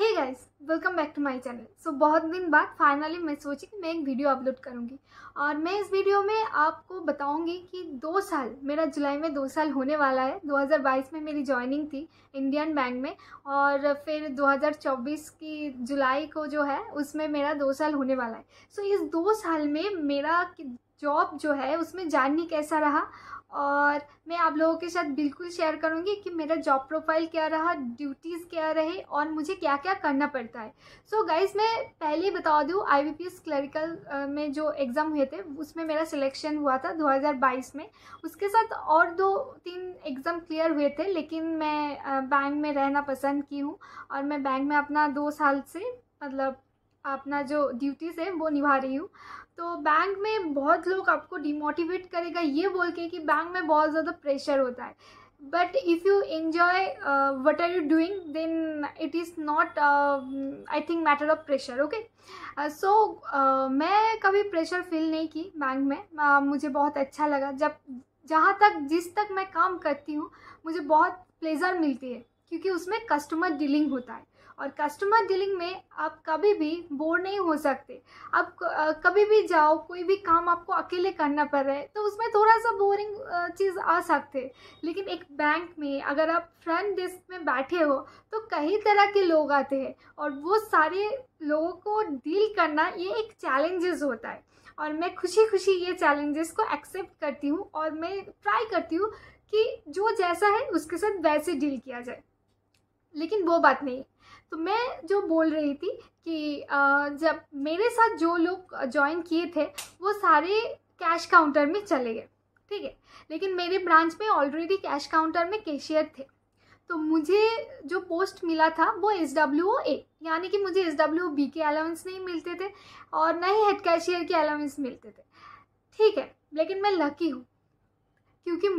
hey guys welcome back to my channel so बहुत दिन बाद फाइनली मैं सोची कि मैं एक वीडियो अपलोड करूंगी और मैं इस वीडियो में आपको बताऊंगी कि दो साल मेरा जुलाई में दो साल होने वाला है 2022 में मेरी जॉइनिंग थी इंडियन बैंक में और फिर 2024 की जुलाई को जो है उसमें मेरा दो साल होने वाला है सो so, इस दो साल में मेरा जॉब जो है उसमें जाननी कैसा रहा और मैं आप लोगों के साथ बिल्कुल शेयर करूँगी कि मेरा जॉब प्रोफाइल क्या रहा ड्यूटीज़ क्या रहे और मुझे क्या क्या करना पड़ता है सो so गाइज मैं पहले बता दूँ आई बी क्लरिकल में जो एग्ज़ाम हुए थे उसमें मेरा सिलेक्शन हुआ था 2022 में उसके साथ और दो तीन एग्ज़ाम क्लियर हुए थे लेकिन मैं बैंक में रहना पसंद की हूँ और मैं बैंक में अपना दो साल से मतलब अपना जो ड्यूटीज़ है वो निभा रही हूँ तो बैंक में बहुत लोग आपको डिमोटिवेट करेगा ये बोल के कि बैंक में बहुत ज़्यादा प्रेशर होता है but if you enjoy what are you doing then it is not I think matter of pressure okay so मैं कभी प्रेशर फील नहीं की बैंक में uh, मुझे बहुत अच्छा लगा जब जहाँ तक जिस तक मैं काम करती हूँ मुझे बहुत प्लेजर मिलती है क्योंकि उसमें कस्टमर डीलिंग होता है और कस्टमर डीलिंग में आप कभी भी बोर नहीं हो सकते आप कभी भी जाओ कोई भी काम आपको अकेले करना पड़ रहा है तो उसमें थोड़ा सा बोरिंग चीज़ आ सकते लेकिन एक बैंक में अगर आप फ्रंट डेस्क में बैठे हो तो कई तरह के लोग आते हैं और वो सारे लोगों को डील करना ये एक चैलेंजेस होता है और मैं खुशी खुशी ये चैलेंजेस को एक्सेप्ट करती हूँ और मैं ट्राई करती हूँ कि जो जैसा है उसके साथ वैसे डील किया जाए लेकिन वो बात नहीं तो मैं जो बोल रही थी कि जब मेरे साथ जो लोग ज्वाइन किए थे वो सारे कैश काउंटर में चले गए ठीक है लेकिन मेरे ब्रांच में ऑलरेडी कैश काउंटर में कैशियर थे तो मुझे जो पोस्ट मिला था वो एस डब्ल्यू ओ ए यानी कि मुझे एस डब्ल्यू बी के अलाउंस नहीं मिलते थे और ना ही हेड कैशियर के अलाउंस मिलते थे ठीक है लेकिन मैं लकी हूँ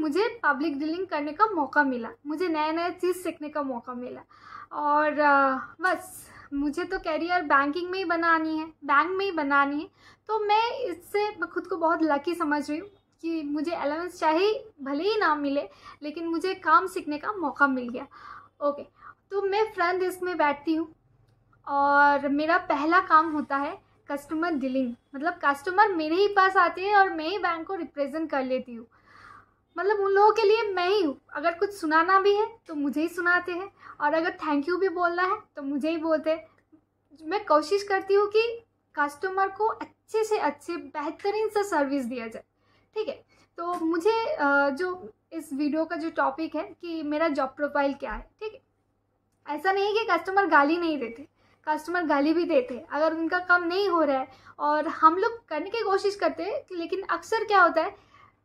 मुझे पब्लिक डीलिंग करने का मौका मिला मुझे नया नया चीज़ सीखने का मौका मिला और बस मुझे तो कैरियर बैंकिंग में ही बनानी है बैंक में ही बनानी है तो मैं इससे खुद को बहुत लकी समझ रही हूँ कि मुझे अलाउंस चाहे भले ही ना मिले लेकिन मुझे काम सीखने का मौका मिल गया ओके तो मैं फ्रंट डेस्क में बैठती हूँ और मेरा पहला काम होता है कस्टमर डीलिंग मतलब कस्टमर मेरे ही पास आते हैं और मैं ही बैंक को रिप्रेजेंट कर लेती हूँ मतलब उन लोगों के लिए मैं ही हूँ अगर कुछ सुनाना भी है तो मुझे ही सुनाते हैं और अगर थैंक यू भी बोलना है तो मुझे ही बोलते हैं मैं कोशिश करती हूँ कि कस्टमर को अच्छे से अच्छे बेहतरीन सा सर्विस दिया जाए ठीक है तो मुझे जो इस वीडियो का जो टॉपिक है कि मेरा जॉब प्रोफाइल क्या है ठीक है ऐसा नहीं कि कस्टमर गाली नहीं देते कस्टमर गाली भी देते अगर उनका कम नहीं हो रहा है और हम लोग करने की कोशिश करते हैं लेकिन अक्सर क्या होता है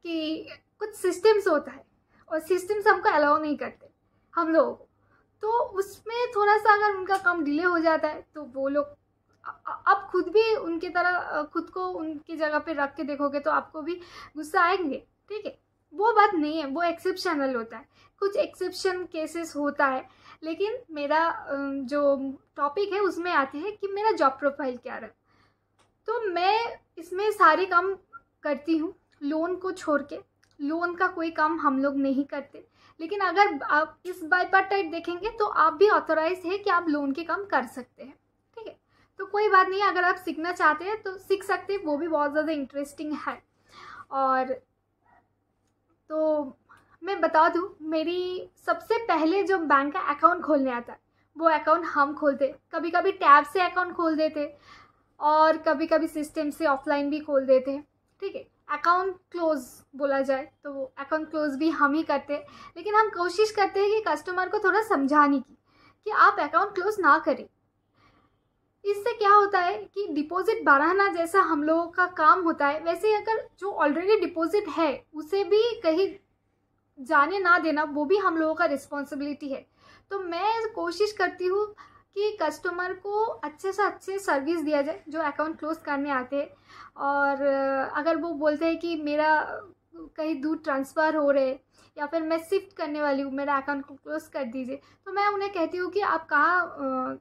कि कुछ सिस्टम्स होता है और सिस्टम्स हमको अलाउ नहीं करते हम लोगों को तो उसमें थोड़ा सा अगर उनका काम डिले हो जाता है तो वो लोग आप खुद भी उनके तरह खुद को उनकी जगह पे रख के देखोगे तो आपको भी गुस्सा आएंगे ठीक है वो बात नहीं है वो एक्सेप्शनल होता है कुछ एक्सेप्शन केसेस होता है लेकिन मेरा जो टॉपिक है उसमें आते हैं कि मेरा जॉब प्रोफाइल क्या रहा तो मैं इसमें सारे काम करती हूँ लोन को छोड़ के लोन का कोई काम हम लोग नहीं करते लेकिन अगर आप इस टाइप देखेंगे तो आप भी ऑथोराइज है कि आप लोन के काम कर सकते हैं ठीक है तो कोई बात नहीं अगर आप सीखना चाहते हैं तो सीख सकते हैं वो भी बहुत ज़्यादा इंटरेस्टिंग है और तो मैं बता दूँ मेरी सबसे पहले जो बैंक का अकाउंट खोलने आता है वो अकाउंट हम खोलते कभी कभी टैब से अकाउंट खोल देते और कभी कभी सिस्टम से ऑफलाइन भी खोल देते ठीक है अकाउंट क्लोज बोला जाए तो अकाउंट क्लोज भी हम ही करते हैं लेकिन हम कोशिश करते हैं कि कस्टमर को थोड़ा समझाने की कि आप अकाउंट क्लोज ना करें इससे क्या होता है कि डिपॉजिट बढ़ाना जैसा हम लोगों का काम होता है वैसे अगर जो ऑलरेडी डिपॉजिट है उसे भी कहीं जाने ना देना वो भी हम लोगों का रिस्पॉन्सिबिलिटी है तो मैं कोशिश करती हूँ कि कस्टमर को अच्छे से अच्छे सर्विस दिया जाए जो अकाउंट क्लोज करने आते हैं और अगर वो बोलते हैं कि मेरा कहीं दूर ट्रांसफ़र हो रहे या फिर मैं शिफ्ट करने वाली हूँ मेरा अकाउंट को क्लोज कर दीजिए तो मैं उन्हें कहती हूँ कि आप कहाँ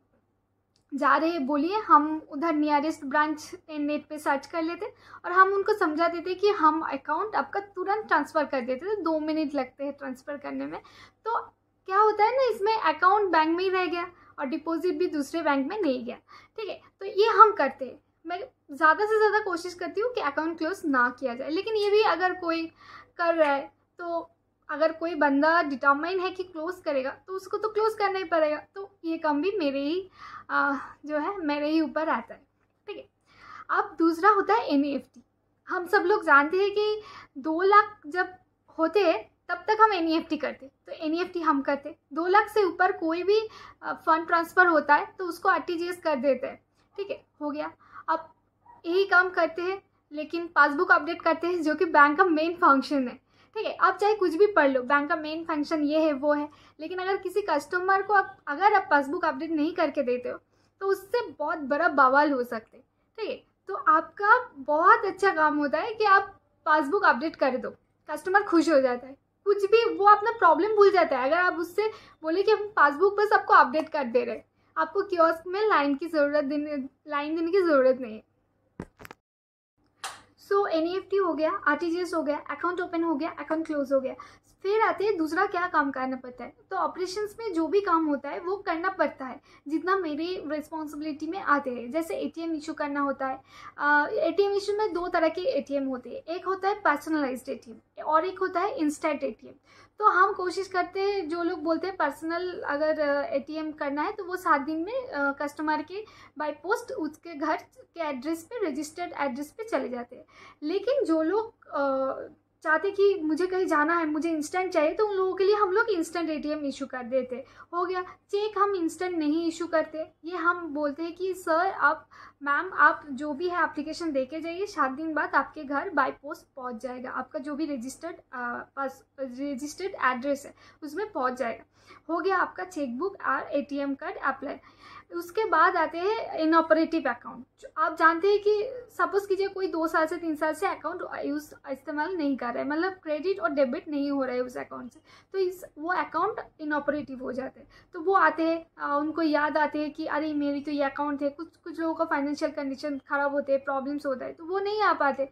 जा रहे हैं बोलिए हम उधर नियरेस्ट ब्रांच नेट पे सर्च कर लेते और हम उनको समझा देते कि हम अकाउंट आपका तुरंत ट्रांसफ़र कर देते थे दो मिनट लगते हैं ट्रांसफ़र करने में तो क्या होता है ना इसमें अकाउंट बैंक में ही रह गया और डिपॉजिट भी दूसरे बैंक में नहीं गया ठीक है तो ये हम करते हैं मैं ज़्यादा से ज़्यादा कोशिश करती हूँ कि अकाउंट क्लोज ना किया जाए लेकिन ये भी अगर कोई कर रहा है तो अगर कोई बंदा डिटर्माइन है कि क्लोज़ करेगा तो उसको तो क्लोज़ करना ही पड़ेगा तो ये काम भी मेरे ही आ, जो है मेरे ही ऊपर आता है ठीक है अब दूसरा होता है एन e हम सब लोग जानते हैं कि दो लाख जब होते हैं तब तक हम एन e करते एन e हम करते दो लाख से ऊपर कोई भी फंड ट्रांसफ़र होता है तो उसको आर कर देते हैं ठीक है हो गया अब यही काम करते हैं लेकिन पासबुक अपडेट करते हैं जो कि बैंक का मेन फंक्शन है ठीक है आप चाहे कुछ भी पढ़ लो बैंक का मेन फंक्शन ये है वो है लेकिन अगर किसी कस्टमर को आप अगर आप पासबुक अपडेट नहीं करके देते हो तो उससे बहुत बड़ा बवाल हो सकते ठीक है तो आपका बहुत अच्छा काम होता है कि आप पासबुक अपडेट कर दो कस्टमर खुश हो जाता है कुछ भी वो अपना प्रॉब्लम भूल जाता है अगर आप उससे बोले कि हम पासबुक बस आपको अपडेट कर दे रहे हैं आपको क्योस्क में लाइन की ज़रूरत देने लाइन देने की ज़रूरत नहीं है सो एन e हो गया आर हो गया अकाउंट ओपन हो गया अकाउंट क्लोज हो गया फिर आते हैं दूसरा क्या काम करना पड़ता है तो ऑपरेशंस में जो भी काम होता है वो करना पड़ता है जितना मेरी रिस्पॉन्सिबिलिटी में आते हैं जैसे ए टी एम इशू करना होता है ए टी एम इशू में दो तरह के ए टी एम होते हैं एक होता है पर्सनलाइज ए टी एम और एक होता है इंस्टेंट ए टी एम तो हम कोशिश करते हैं जो लोग बोलते हैं पर्सनल अगर एटीएम करना है तो वो सात दिन में कस्टमर के बाय पोस्ट उसके घर के एड्रेस पे रजिस्टर्ड एड्रेस पे चले जाते हैं लेकिन जो लोग चाहते कि मुझे कहीं जाना है मुझे इंस्टेंट चाहिए तो उन लोगों के लिए हम लोग इंस्टेंट एटीएम इशू कर देते हो गया चेक हम इंस्टेंट नहीं इशू करते ये हम बोलते हैं कि सर आप मैम आप जो भी है एप्लीकेशन दे के जाइए सात दिन बाद आपके घर बाय पोस्ट पहुंच जाएगा आपका जो भी रजिस्टर्ड रजिस्टर्ड एड्रेस है उसमें पहुंच जाएगा हो गया आपका चेकबुक और ए कार्ड अप्लाई उसके बाद आते हैं इनऑपरेटिव अकाउंट आप जानते हैं कि सपोज कीजिए कोई दो साल से तीन साल से अकाउंट यूज इस्तेमाल नहीं कर रहा है मतलब क्रेडिट और डेबिट नहीं हो रहा है उस अकाउंट से तो इस वो अकाउंट इनऑपरेटिव हो जाते हैं तो वो आते हैं उनको याद आते हैं कि अरे मेरी तो ये अकाउंट है कुछ कुछ लोगों का फाइनेंशियल कंडीशन ख़राब होते हैं प्रॉब्लम्स होता है तो वो नहीं आ पाते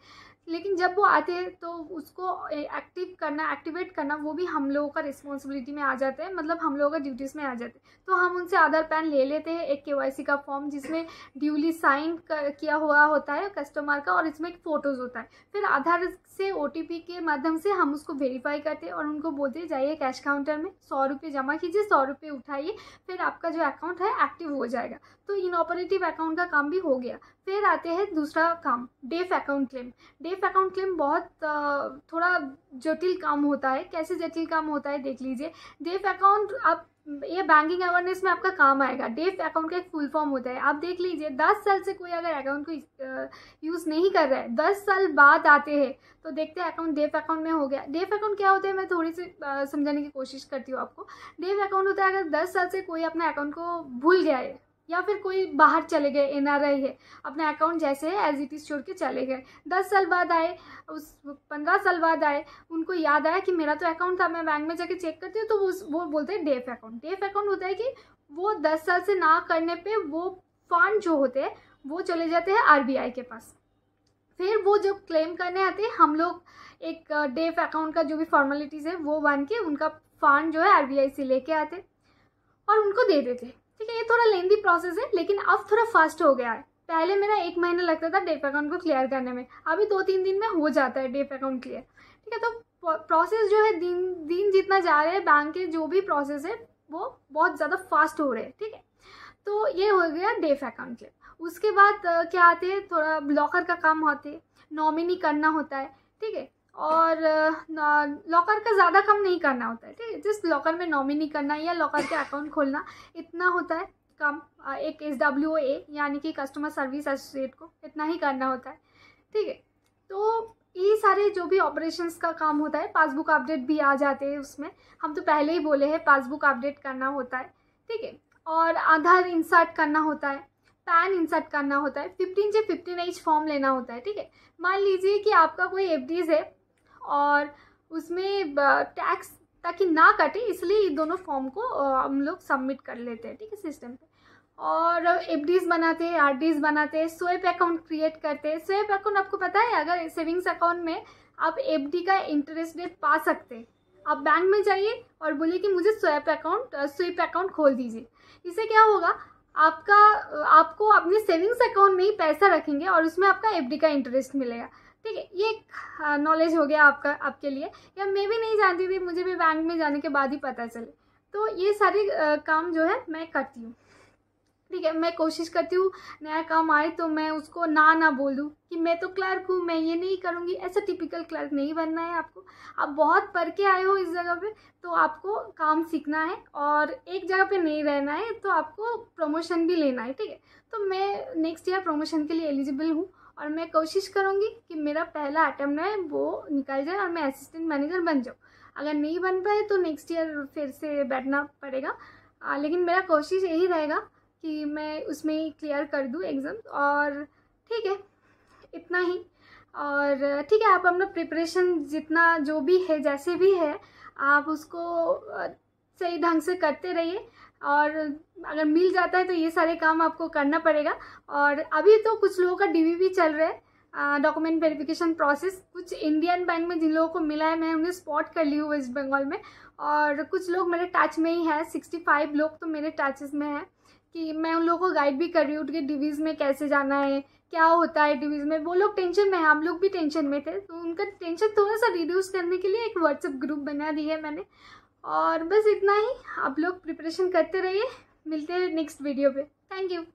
लेकिन जब वो आते हैं तो उसको एक्टिव करना एक्टिवेट करना वो भी हम लोगों का रिस्पॉन्सिबिलिटी में आ जाता है मतलब हम लोगों का ड्यूटीज़ में आ जाते हैं तो हम उनसे आधार पैन ले लेते हैं एक के का फॉर्म जिसमें ड्यूली साइन किया हुआ होता है कस्टमर का और इसमें एक फ़ोटोज़ होता है फिर आधार से ओ के माध्यम से हम उसको वेरीफाई करते हैं और उनको बोलते जाइए कैश काउंटर में सौ रुपये जमा कीजिए सौ रुपये उठाइए फिर आपका जो अकाउंट है एक्टिव हो जाएगा तो इनऑपरेटिव अकाउंट का काम भी हो गया फिर आते हैं दूसरा काम DEAF account claim DEAF account claim बहुत थोड़ा जटिल काम होता है कैसे जटिल काम होता है देख लीजिए डेफ अकाउंट आप ये बैंकिंग अवेयरनेस में आपका काम आएगा डेफ अकाउंट का एक फुल फॉर्म होता है आप देख लीजिए दस साल से कोई अगर अकाउंट को यूज़ नहीं कर रहा है दस साल बाद आते हैं तो देखते हैं अकाउंट डेफ अकाउंट में हो गया डेफ अकाउंट क्या होता है मैं थोड़ी सी समझाने की कोशिश करती हूँ आपको डेफ अकाउंट होता है अगर दस साल से कोई अपना अकाउंट को भूल गया है या फिर कोई बाहर चले गए एन है अपना अकाउंट जैसे है एज इट इज़ छोड़ के चले गए दस साल बाद आए उस पंद्रह साल बाद आए उनको याद आया कि मेरा तो अकाउंट था मैं बैंक में जाके चेक करती हूँ तो वो वो बोलते हैं डेफ अकाउंट डेफ अकाउंट होता है कि वो दस साल से ना करने पर वो फंड जो होते हैं वो चले जाते हैं आर के पास फिर वो जब क्लेम करने आते हैं हम लोग एक डेफ अकाउंट का जो भी फॉर्मेलिटीज़ है वो बन के उनका फंड जो है आर से लेके आते और उनको दे देते ठीक है ये थोड़ा लेंदी प्रोसेस है लेकिन अब थोड़ा फास्ट हो गया है पहले मेरा एक महीना लगता था डेप अकाउंट को क्लियर करने में अभी दो तीन दिन में हो जाता है डेप अकाउंट क्लियर ठीक है तो प्रोसेस जो है दिन दिन जितना जा रहे हैं बैंक के जो भी प्रोसेस है वो बहुत ज़्यादा फास्ट हो रहे हैं ठीक है तो ये हो गया डेफ अकाउंट क्लियर उसके बाद क्या आते हैं थोड़ा ब्लॉकर का काम होते हैं नॉमिनी करना होता है ठीक है और लॉकर का ज़्यादा कम नहीं करना होता है ठीक है जस्ट लॉकर में नॉमिनी करना या लॉकर के अकाउंट खोलना इतना होता है कम एक एस डब्ल्यू ए यानी कि कस्टमर सर्विस एसोसिएट को इतना ही करना होता है ठीक है तो ये सारे जो भी ऑपरेशंस का काम होता है पासबुक अपडेट भी आ जाते हैं उसमें हम तो पहले ही बोले हैं पासबुक अपडेट करना होता है ठीक है और आधार इंसर्ट करना होता है पैन इंसर्ट करना होता है फिफ्टीन से फिफ्टीन एज फॉर्म लेना होता है ठीक है मान लीजिए कि आपका कोई एफ है और उसमें टैक्स ताकि ना कटे इसलिए दोनों फॉर्म को हम लोग सबमिट कर लेते हैं ठीक है सिस्टम पे और एफ बनाते हैं आर बनाते हैं स्वेप अकाउंट क्रिएट करते हैं स्वेप अकाउंट आपको पता है अगर सेविंग्स अकाउंट में आप एफ का इंटरेस्ट रेट पा सकते हैं आप बैंक में जाइए और बोलिए कि मुझे स्वेप अकाउंट स्वेप अकाउंट खोल दीजिए इससे क्या होगा आपका आपको अपने सेविंग्स अकाउंट में ही पैसा रखेंगे और उसमें आपका एफ का इंटरेस्ट मिलेगा ठीक है ये एक नॉलेज हाँ, हो गया आपका आपके लिए या मैं भी नहीं जानती थी मुझे भी बैंक में जाने के बाद ही पता चले तो ये सारी काम जो है मैं करती हूँ ठीक है मैं कोशिश करती हूँ नया काम आए तो मैं उसको ना ना बोल दूँ कि मैं तो क्लर्क हूँ मैं ये नहीं करूँगी ऐसा टिपिकल क्लर्क नहीं बनना है आपको आप बहुत पढ़ के आए हो इस जगह पे तो आपको काम सीखना है और एक जगह पे नहीं रहना है तो आपको प्रमोशन भी लेना है ठीक है तो मैं नेक्स्ट ईयर प्रमोशन के लिए एलिजिबल हूँ और मैं कोशिश करूँगी कि मेरा पहला अटैम्प्ट है वो निकल जाए और मैं असिस्टेंट मैनेजर बन जाऊँ अगर नहीं बन पाए तो नेक्स्ट ईयर फिर से बैठना पड़ेगा लेकिन मेरा कोशिश यही रहेगा कि मैं उसमें क्लियर कर दूँ एग्ज़ाम और ठीक है इतना ही और ठीक है आप अपना प्रिपरेशन जितना जो भी है जैसे भी है आप उसको सही ढंग से करते रहिए और अगर मिल जाता है तो ये सारे काम आपको करना पड़ेगा और अभी तो कुछ लोगों का डीवी भी चल रहा है डॉक्यूमेंट वेरिफिकेशन प्रोसेस कुछ इंडियन बैंक में जिन लोगों को मिला है मैं उन्हें स्पॉट कर ली हूँ वेस्ट बंगाल में और कुछ लोग मेरे टच में ही हैं सिक्सटी फाइव लोग तो मेरे टचेस में हैं कि मैं उन लोगों को गाइड भी कर रही हूँ कि डिवीज़ में कैसे जाना है क्या होता है डिवीज़ में वो लोग टेंशन में है हम लोग भी टेंशन में थे तो उनका टेंशन थोड़ा सा रिड्यूस करने के लिए एक व्हाट्सएप ग्रुप बना दी है मैंने और बस इतना ही आप लोग प्रिपरेशन करते रहिए मिलते हैं नेक्स्ट वीडियो पे थैंक यू